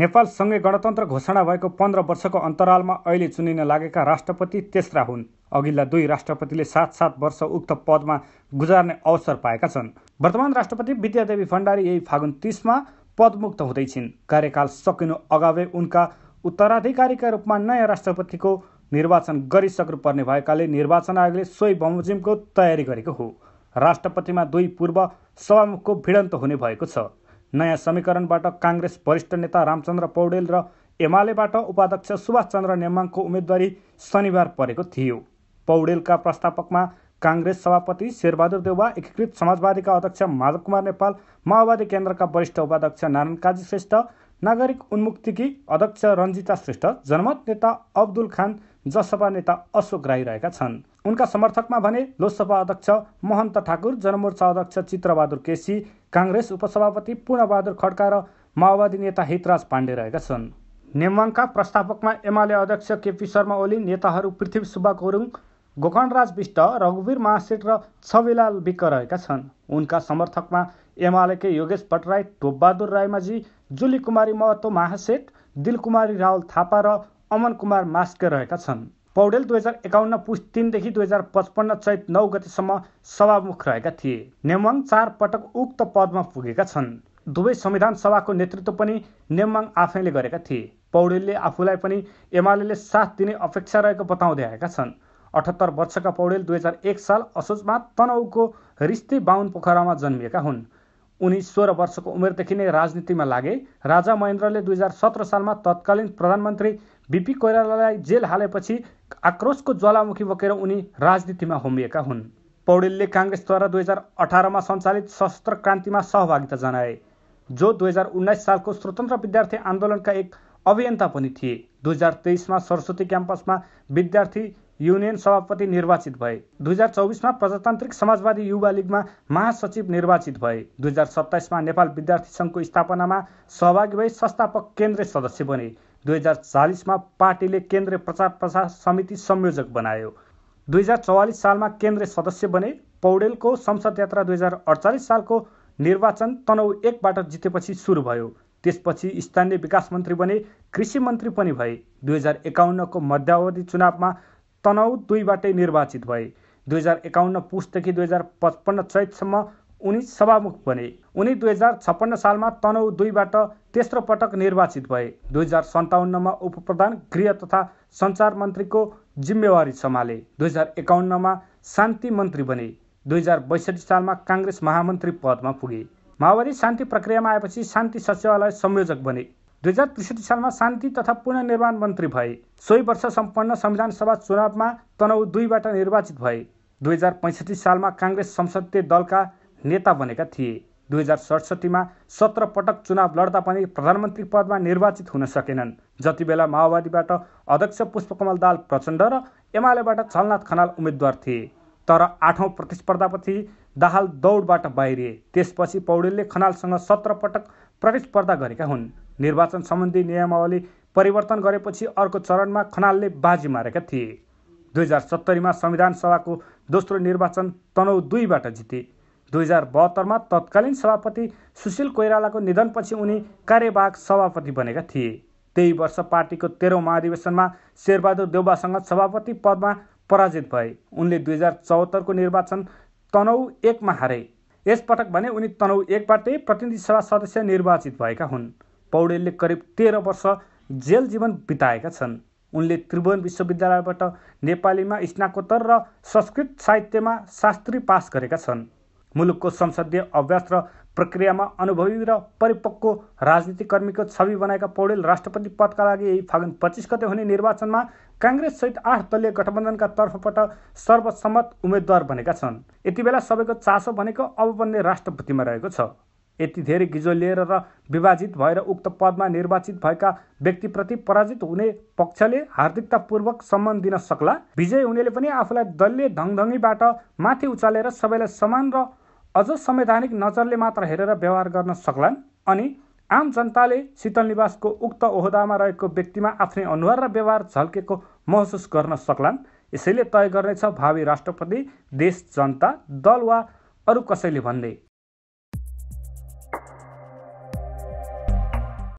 नेपाल नेपालसँगै गणतन्त्र घोषणा भएको पन्ध्र वर्षको अन्तरालमा अहिले चुनिन लागेका राष्ट्रपति तेस्रा हुन् अघिल्ला दुई राष्ट्रपतिले सात सात वर्ष उक्त पदमा गुजार्ने अवसर पाएका छन् वर्तमान राष्ट्रपति विद्यादेवी भण्डारी यही फागुन तिसमा पदमुक्त हुँदैछिन् कार्यकाल सकिनु अगावै उनका उत्तराधिकारीका रूपमा नयाँ राष्ट्रपतिको निर्वाचन गरिसक्नुपर्ने भएकाले निर्वाचन आयोगले सोही बमोजिमको तयारी गरेको हो राष्ट्रपतिमा दुई पूर्व सभामुखको भिडन्त हुने भएको छ नयाँ समीकरणबाट काङ्ग्रेस वरिष्ठ नेता रामचन्द्र पौडेल र एमालेबाट उपाध्यक्ष सुभाष चन्द्र नेमाङको उम्मेदवारी शनिबार परेको थियो पौडेलका प्रस्तावकमा काङ्ग्रेस सभापति शेरबहादुर देउवा एकीकृत समाजवादीका अध्यक्ष माधव कुमार नेपाल माओवादी केन्द्रका वरिष्ठ उपाध्यक्ष नारायण काजी श्रेष्ठ नागरिक उन्मुक्तिकी अध्यक्ष रञ्जिता श्रेष्ठ जनमत नेता अब्दुल खान जसपा नेता अशोक राई रहेका छन् उनका समर्थकमा भने लोकसभा अध्यक्ष महन्त ठाकुर जनमोर्चा अध्यक्ष चित्रबहादुर केसी काङ्ग्रेस उपसभापति पूर्णबहादुर खड्का र माओवादी नेता हितराज पाण्डे रहेका छन् नेमवाङका प्रस्तावकमा एमाले अध्यक्ष केपी शर्मा ओली नेताहरू पृथ्वी सुब्बा गुरुङ गोकर्णराज विष्ट रघुवीर महासेठ र छविलाल विक रहेका छन् उनका समर्थकमा एमालेकै योगेश भट्टराई टोपबहादुर रायमाझी जुली कुमारी महतो महासेठ दिलकुमारी रावल थापा र अमन कुमार मास्के रहेका छन् पौडेल दुई हजार एकाउन्न पुस तिनदेखि दुई हजार पचपन्न चैत नौ गतिसम्म सभामुख रहेका थिए नेमवाङ चार पटक उक्त पदमा पुगेका छन् दुवै संविधान सभाको नेतृत्व पनि नेमवाङ आफैले गरेका थिए पौडेलले आफूलाई पनि एमाले साथ दिने अपेक्षा रहेको बताउँदै आएका छन् अठहत्तर वर्षका पौडेल दुई हजार एक साल असोजमा तनहुको रिस्ती बाहुन पोखरामा जन्मिएका हुन् उनी सोह्र वर्षको उमेरदेखि नै राजनीतिमा लागे राजा महेन्द्रले दुई हजार सत्र सालमा तत्कालीन प्रधानमन्त्री बिपी कोइरालालाई जेल हालेपछि आक्रोशको ज्वालामुखी बोकेर उनी राजनीतिमा होमिएका हुन् पौडेलले काङ्ग्रेसद्वारा दुई हजार अठारमा सञ्चालित सशस्त्र क्रान्तिमा सहभागिता जनाए जो दुई हजार उन्नाइस सालको स्वतन्त्र विद्यार्थी आन्दोलनका एक अभियन्ता पनि थिए दुई हजार तेइसमा सरस्वती क्याम्पसमा विद्यार्थी युनियन सभापति निर्वाचित भए दुई हजार चौबिसमा प्रजातान्त्रिक समाजवादी युवा लिगमा महासचिव निर्वाचित भए दुई हजार सत्ताइसमा नेपाल विद्यार्थी सङ्घको स्थापनामा सहभागी भई संस्थापक केन्द्रीय सदस्य बने दुई हजार चालिसमा पार्टीले केन्द्रीय प्रचार प्रसार समिति संयोजक बनायो दुई हजार चौवालिस सालमा केन्द्रीय सदस्य बने पौडेलको संसद यात्रा दुई हजार अडचालिस सालको निर्वाचन तनहु एकबाट जितेपछि सुरु भयो त्यसपछि स्थानीय विकास मन्त्री बने कृषि मन्त्री पनि भए दुई हजार एकाउन्नको मध्यावधि चुनावमा तनहु दुईबाटै निर्वाचित भए दुई हजार एकाउन्न पुसदेखि दुई हजार पचपन्न चैतसम्म उनी सभामुख बने उनी दुई हजार छप्पन्न सालमा तनहु दुईबाट तेस्रो पटक निर्वाचित भए दुई हजार सन्ताउन्नमा उपप्रधान गृह तथा सञ्चार मन्त्रीको जिम्मेवारी सम्हाले दुई हजार एकाउन्नमा शान्ति मन्त्री बने दुई हजार बैसठी सालमा काङ्ग्रेस महामन्त्री पदमा पुगे माओवादी शान्ति प्रक्रियामा आएपछि शान्ति सचिवालय संयोजक बने दुई हजार त्रिसठी सालमा शान्ति तथा पुनर्निर्माण मन्त्री भए सोही वर्ष सम्पन्न संविधान सभा चुनावमा तनहु दुईबाट निर्वाचित भए दुई हजार पैँसठी सालमा काङ्ग्रेस संसदीय दलका नेता बनेका थिए दुई हजार सडसठीमा सत्र पटक चुनाव लड्दा पनि प्रधानमन्त्री पदमा निर्वाचित हुन सकेनन् जति बेला माओवादीबाट अध्यक्ष पुष्पकमल दाल प्रचण्ड र एमालेबाट छलनाथ खनाल उम्मेद्वार थिए तर आठौँ प्रतिस्पर्धापछि दाहाल दौडबाट बाहिरिए त्यसपछि पौडेलले खनालसँग सत्र पटक प्रतिस्पर्धा गरेका हुन् निर्वाचन सम्बन्धी नियमावली परिवर्तन गरेपछि अर्को चरणमा खनालले बाजी मारेका थिए दुई हजार सत्तरीमा संविधान सभाको दोस्रो निर्वाचन तनौ दुईबाट जिते दुई हजार बहत्तरमा तत्कालीन सभापति सुशील कोइरालाको निधनपछि उनी कार्यवाहक सभापति बनेका थिए त्यही वर्ष पार्टीको तेह्रौँ महाधिवेशनमा शेरबहादुर देउबासँग सभापति पदमा पराजित भए उनले दुई हजार चौहत्तरको निर्वाचन तनौ एकमा हारे यसपटक भने उनी तनौ एकबाटै प्रतिनिधि सभा सदस्य निर्वाचित भएका हुन् पौडेलले करिब तेह्र वर्ष जेल जीवन बिताएका छन् उनले त्रिभुवन विश्वविद्यालयबाट नेपालीमा स्नाकोत्तर र संस्कृत साहित्यमा शास्त्री पास गरेका छन् मुलुकको संसदीय अभ्यास र प्रक्रियामा अनुभवी र परिपक्व राजनीतिकर्मीको छवि बनाएका पौडेल राष्ट्रपति पदका लागि यही फागुन पच्चिस गते हुने निर्वाचनमा काङ्ग्रेससहित आठ दलीय गठबन्धनका तर्फबाट सर्वसम्मत उम्मेद्वार बनेका छन् यति बेला सबैको चासो भनेको अब बन्ने राष्ट्रपतिमा रहेको छ यति धेरै गिजो लिएर र विभाजित भएर उक्त पदमा निर्वाचित भएका व्यक्तिप्रति पराजित हुने पक्षले हार्दिकतापूर्वक सम्मान दिन सक्ला विजय हुनेले पनि आफूलाई दलले धङधङीबाट माथि उचालेर सबैलाई समान र अझ संवैधानिक नजरले मात्र हेरेर व्यवहार गर्न सक्लान् अनि आम जनताले शीतल निवासको उक्त ओहदामा रहेको व्यक्तिमा आफ्नै अनुहार र व्यवहार झल्केको महसुस गर्न सक्लान् यसैले तय गर्नेछ भावी राष्ट्रपति देश जनता दल वा अरू कसैले भन्दै